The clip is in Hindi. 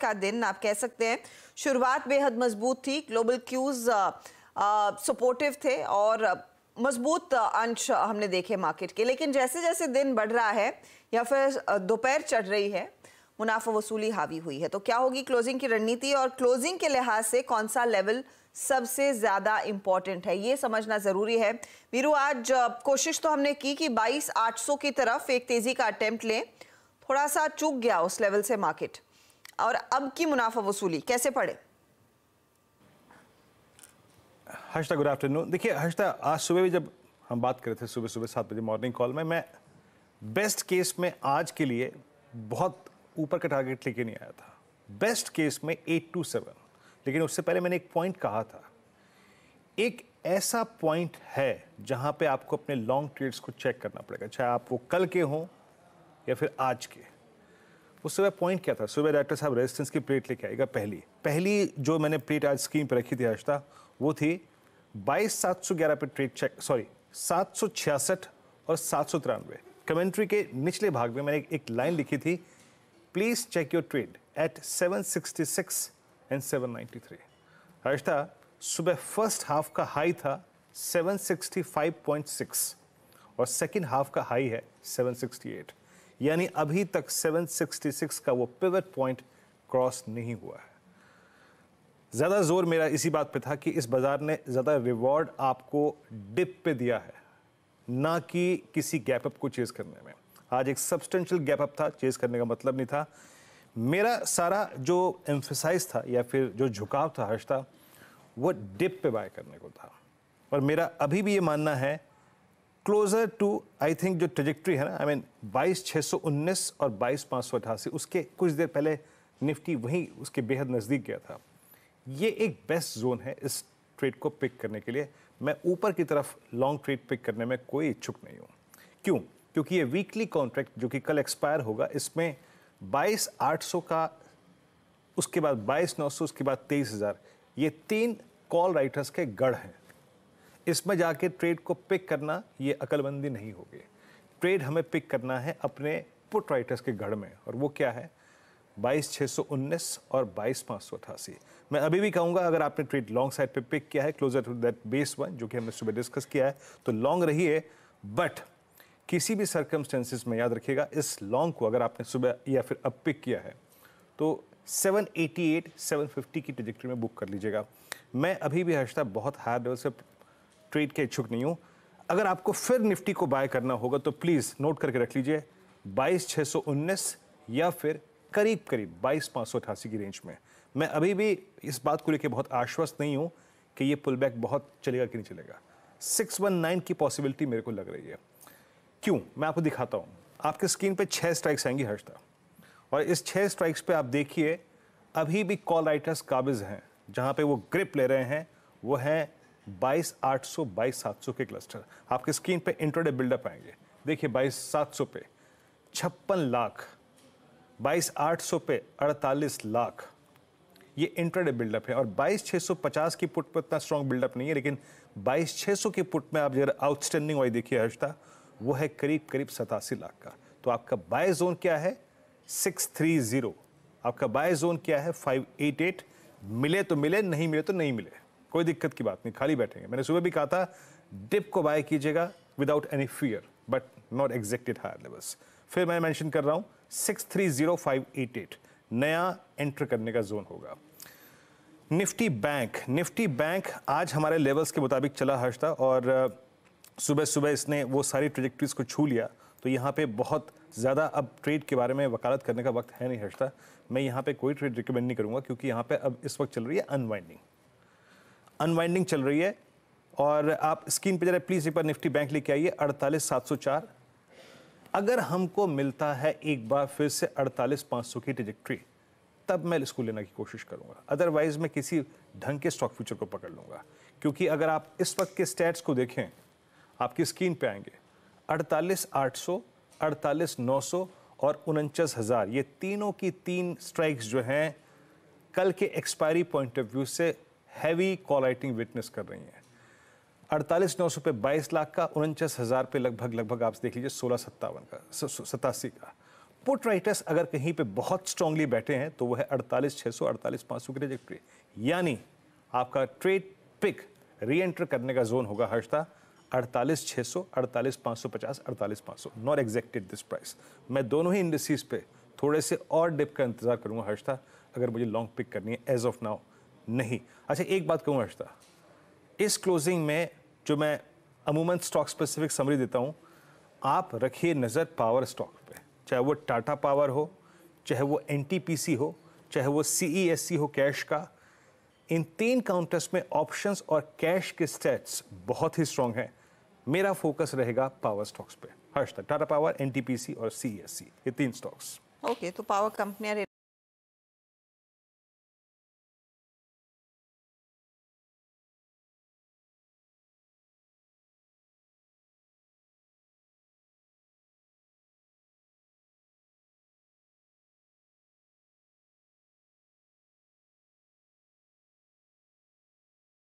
का दिन आप कह सकते हैं शुरुआत बेहद मजबूत थी ग्लोबल क्यूज सपोर्टिव थे और मजबूत अंश हमने देखे मार्केट के लेकिन जैसे जैसे दिन बढ़ रहा है या फिर दोपहर चढ़ रही है मुनाफा वसूली हावी हुई है तो क्या होगी क्लोजिंग की रणनीति और क्लोजिंग के लिहाज से कौन सा लेवल सबसे ज़्यादा इंपॉर्टेंट है ये समझना ज़रूरी है वीरू आज कोशिश तो हमने की कि 22,800 की तरफ एक तेज़ी का अटेम्प्ट लें थोड़ा सा चूक गया उस लेवल से मार्केट और अब की मुनाफा वसूली कैसे पड़े हर्षता गुड आफ्टरनून देखिए हर्षता आज सुबह भी जब हम बात कर रहे थे सुबह सुबह सात बजे मॉर्निंग कॉल में मैं बेस्ट केस में आज के लिए बहुत ऊपर का टारगेट लेके नहीं आया था बेस्ट केस में एट टू सेवन लेकिन उससे पहले मैंने एक पॉइंट कहा था एक ऐसा पॉइंट है जहां पे आपको अपने लॉन्ग ट्रेड्स को चेक करना पड़ेगा चाहे आप वो कल के हों या फिर आज के उस समय पॉइंट क्या था सुबह डायरेक्टर साहब रेजिस्टेंस की प्लेट लेके आएगा पहली पहली जो मैंने प्लेट आज स्कीम पर रखी थी आज वो थी बाईस सात सौ ग्यारह पे ट्रेड चेक सॉरी सात सौ छियासठ और सात सौ तिरानवे कमेंट्री के निचले भाग में मैंने एक लाइन लिखी थी please check your trade at seven sixty six and seven ninety three हर्षता सुबह फर्स्ट हाफ का हाई था seven sixty five point six और सेकेंड हाफ का हाई है सेवन सिक्सटी एट यानी अभी तक 766 का वो पिवट पॉइंट क्रॉस नहीं हुआ है ज़्यादा जोर मेरा इसी बात पे था कि इस बाज़ार ने ज़्यादा रिवॉर्ड आपको डिप पे दिया है ना कि किसी गैप अप को चेज़ करने में आज एक सब्सटेंशियल गैप अप था चेज़ करने का मतलब नहीं था मेरा सारा जो एम्फेसाइज था या फिर जो झुकाव था हर्ष था वो डिप पे बाय करने को था और मेरा अभी भी ये मानना है क्लोजर टू आई थिंक जो ट्रेजेक्ट्री है ना आई मीन बाईस छः सौ उन्नीस और बाईस पाँच सौ अठासी उसके कुछ देर पहले निफ्टी वहीं उसके बेहद नज़दीक गया था ये एक बेस्ट जोन है इस ट्रेड को पिक करने के लिए मैं ऊपर की तरफ लॉन्ग ट्रेड पिक करने में कोई इच्छुक नहीं हूँ क्यों क्योंकि ये वीकली कॉन्ट्रैक्ट जो कि कल एक्सपायर होगा इसमें बाईस आठ सौ का उसके बाद बाईस नौ सौ उसके बाद तेईस हज़ार ये तीन कॉल राइटर्स के गढ़ हैं इसमें जाके ट्रेड को पिक करना ये अकलबंदी नहीं होगी ट्रेड हमें पिक करना है अपने पुट राइटर्स के गढ़ में और वो क्या है बाईस छः सौ उन्नीस और बाईस पाँच सौ अठासी मैं अभी भी कहूँगा अगर आपने ट्रेड लॉन्ग साइड पे पिक किया है closer to that base one जो कि हमने सुबह डिस्कस किया है तो लॉन्ग रहिए बट किसी भी सर्कमस्टेंसेस में याद रखिएगा इस लॉन्ग को अगर आपने सुबह या फिर अब पिक किया है तो 788, 750 की ट्रिजेक्ट्री में बुक कर लीजिएगा मैं अभी भी हर्षता बहुत हायर लेवल से ट्रेड के इच्छुक नहीं हूँ अगर आपको फिर निफ्टी को बाय करना होगा तो प्लीज़ नोट करके रख लीजिए बाईस छः सौ उन्नीस या फिर करीब करीब बाईस पाँच सौ अठासी की रेंज में मैं अभी भी इस बात को लेकर बहुत आश्वस्त नहीं हूँ कि ये पुल बैक बहुत चलेगा कि नहीं चलेगा सिक्स वन नाइन की पॉसिबिलिटी मेरे को लग रही है क्यों मैं आपको दिखाता हूँ आपके स्क्रीन पे छः स्ट्राइक्स आएंगी हर्षता और इस छः स्ट्राइक्स पे आप देखिए अभी भी कॉल राइटर्स काबिज हैं जहाँ पे वो ग्रिप ले रहे हैं वो हैं बाईस आठ सौ बाईस सात सौ के क्लस्टर आपके स्क्रीन पे इंट्रोडे बिल्डअप आएंगे देखिए बाईस सात सौ पे छप्पन लाख बाईस आठ सौ पे अड़तालीस लाख ये इंट्राडे बिल्डअप है और बाईस छः सौ पचास की पुट पर इतना स्ट्रॉन्ग बिल्डअप नहीं है लेकिन बाईस छः सौ की पुट में आप जरा आउटस्टैंडिंग वाई देखिए हर्षता वो है करीब करीब सतासी लाख का तो आपका बाय जोन क्या है सिक्स थ्री ज़ीरो आपका बाय जोन क्या है फाइव एट एट मिले तो मिले नहीं मिले तो नहीं मिले कोई दिक्कत की बात नहीं खाली बैठेंगे मैंने सुबह भी कहा था डिप को बाय कीजिएगा without any fear but not exacted higher levels फिर मैं मैंशन कर रहा हूँ six three zero five eight eight नया एंटर करने का जोन होगा निफ्टी बैंक निफ्टी बैंक आज हमारे लेवल्स के मुताबिक चला हर्ष था और सुबह सुबह इसने वो सारी ट्रेजेक्ट्रीज को छू लिया तो यहाँ पे बहुत ज़्यादा अब ट्रेड के बारे में वकालत करने का वक्त है नहीं हर्षता मैं यहाँ पे कोई ट्रेड रिकमेंड नहीं करूँगा क्योंकि यहाँ पे अब इस वक्त चल रही है अनवाइंडिंग अनवाइंडिंग चल रही है और आप स्क्रीन पे जरा प्लीज़ एक बार निफ्टी बैंक लेके आइए अड़तालीस सात सौ चार अगर हमको मिलता है एक बार फिर से अड़तालीस पाँच सौ की ट्रिजेक्ट्री तब मैं इसको लेने की कोशिश करूंगा अदरवाइज मैं किसी ढंग के स्टॉक फ्यूचर को पकड़ लूंगा क्योंकि अगर आप इस वक्त के स्टैट्स को देखें आपकी स्क्रीन पे आएंगे अड़तालीस आठ सौ अड़तालीस नौ सौ और उनचास हज़ार ये तीनों की तीन स्ट्राइक्स जो हैं कल के एक्सपायरी पॉइंट ऑफ व्यू से हैवी कॉल राइटिंग विटनेस कर रही हैं अड़तालीस नौ सौ पे बाईस लाख का उनचास हज़ार पे लगभग लगभग आप देख लीजिए सोलह सत्तावन का सतासी का पुट राइटर्स अगर कहीं पे बहुत स्ट्रांगली बैठे हैं तो वो है अड़तालीस छः सौ अड़तालीस पाँच सौ की रिजेक्ट्री यानी आपका ट्रेड पिक री एंटर करने का जोन होगा हर्षता अड़तालीस छः सौ अड़तालीस पाँच सौ पचास अड़तालीस पाँच सौ नॉट एग्जैक्टेड दिस प्राइस मैं दोनों ही इंडस्ट्रीज़ पे थोड़े से और डिप का इंतज़ार करूँगा हर्षता अगर मुझे लॉन्ग पिक करनी है एज ऑफ नाउ नहीं अच्छा एक बात कहूँ अर्षता इस क्लोजिंग में जो मैं अमूमन स्टॉक स्पेसिफिक समरी देता हूँ आप रखिए नज़र पावर स्टॉक पे चाहे वो टाटा पावर हो चाहे वो एन हो चाहे वो सी e हो कैश का इन तीन काउंटर्स में ऑप्शंस और कैश के स्टेट्स बहुत ही स्ट्रॉन्ग हैं मेरा फोकस रहेगा पावर स्टॉक्स पे हर्ष टाटा पावर एन और सी e ये तीन स्टॉक्स ओके okay, तो पावर कंपनियां